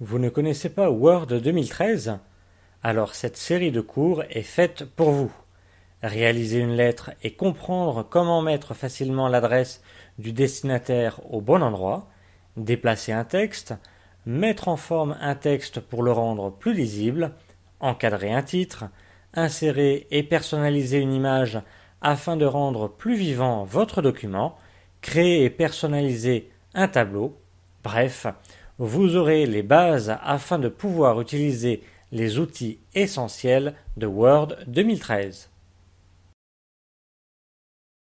Vous ne connaissez pas Word 2013 Alors cette série de cours est faite pour vous. Réaliser une lettre et comprendre comment mettre facilement l'adresse du destinataire au bon endroit, déplacer un texte, mettre en forme un texte pour le rendre plus lisible, encadrer un titre, insérer et personnaliser une image afin de rendre plus vivant votre document, créer et personnaliser un tableau, bref, vous aurez les bases afin de pouvoir utiliser les outils essentiels de Word 2013.